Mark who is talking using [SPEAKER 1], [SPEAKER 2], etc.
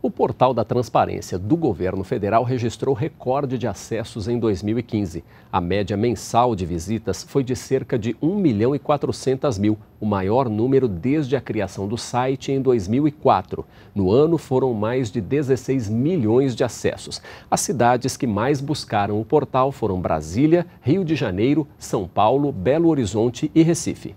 [SPEAKER 1] O portal da transparência do governo federal registrou recorde de acessos em 2015. A média mensal de visitas foi de cerca de 1 milhão e 400 mil, o maior número desde a criação do site em 2004. No ano, foram mais de 16 milhões de acessos. As cidades que mais buscaram o portal foram Brasília, Rio de Janeiro, São Paulo, Belo Horizonte e Recife.